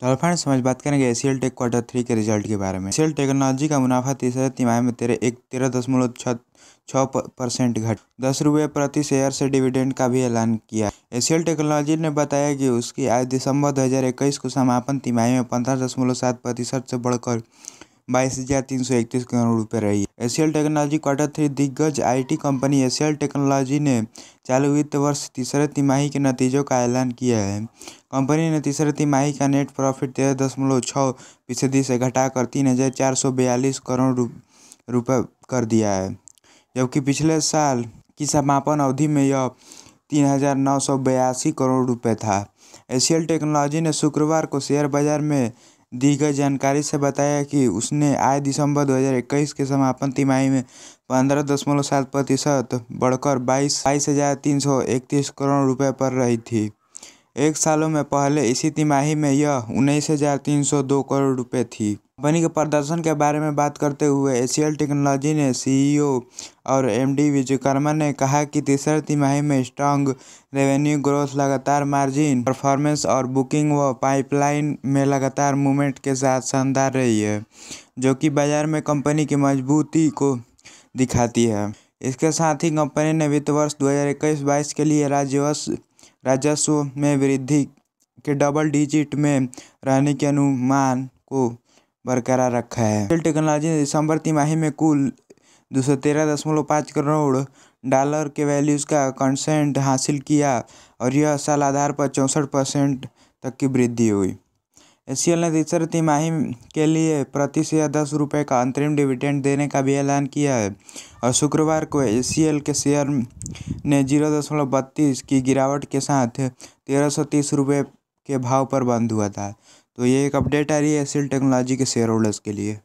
तो फ्रेंड्स समझ बात करेंगे एसियल टेक क्वार्टर थ्री के रिजल्ट के बारे में एसीएल टेक्नोलॉजी का मुनाफा तीसरे तिमाही में तेरह एक तेरह दशमलव छः छः परसेंट घट दस रुपये प्रति शेयर से डिविडेंड का भी ऐलान किया एसीएल टेक्नोलॉजी ने बताया कि उसकी आज दिसंबर 2021 को समापन तिमाही में पंद्रह दशमलव सात प्रतिशत से बढ़कर बाईस हजार तीन सौ इकतीस करोड़ रुपये रही एशियल टेक्नोलॉजी क्वार्टर थ्री दिग्गज आईटी कंपनी एशियल टेक्नोलॉजी ने चालू वित्त वर्ष तीसरे तिमाही के नतीजों का ऐलान किया है कंपनी ने तीसरे तिमाही का नेट प्रॉफिट तेरह दशमलव छः फीसदी से घटाकर तीन हजार चार सौ बयालीस करोड़ रुपये कर दिया है जबकि पिछले साल की समापन अवधि में यह तीन हजार नौ सौ बयासी करोड़ रुपये था एशियल टेक्नोलॉजी ने शुक्रवार को शेयर बाजार में दी गई जानकारी से बताया कि उसने आय दिसंबर 2021 के समापन तिमाही में पंद्रह दशमलव सात प्रतिशत बढ़कर बाईस बाईस हजार तीन सौ इकतीस करोड़ रुपये पर रही थी एक सालों में पहले इसी तिमाही में यह उन्नीस हजार तीन सौ दो करोड़ रुपए थी कंपनी के प्रदर्शन के बारे में बात करते हुए एशियल टेक्नोलॉजी ने सीईओ और एमडी विजयकर्मा ने कहा कि तीसरे तिमाही में स्ट्रांग रेवेन्यू ग्रोथ लगातार मार्जिन परफॉर्मेंस और बुकिंग व पाइपलाइन में लगातार मूवमेंट के साथ शानदार रही है जो कि बाजार में कंपनी की मजबूती को दिखाती है इसके साथ ही कंपनी ने वित्त वर्ष दो हजार के लिए राजस्व राजस्व में वृद्धि के डबल डिजिट में रहने के अनुमान को बरकरार रखा है एयरटेल टेक्नोलॉजी ने दिसंबर तिमाही में कुल दो सौ तेरह दशमलव पाँच करोड़ डॉलर के वैल्यूज़ का कंसेंट हासिल किया और यह साल आधार पर चौंसठ परसेंट तक की वृद्धि हुई सी ने तीसरे तिमाही के लिए प्रति शेयर दस रुपये का अंतरिम डिविडेंड देने का भी ऐलान किया है और शुक्रवार को ए के शेयर ने जीरो दशमलव बत्तीस की गिरावट के साथ तेरह सौ तीस रुपये के भाव पर बंद हुआ था तो ये एक अपडेट आ रही है ए टेक्नोलॉजी के शेयर होल्डर्स के लिए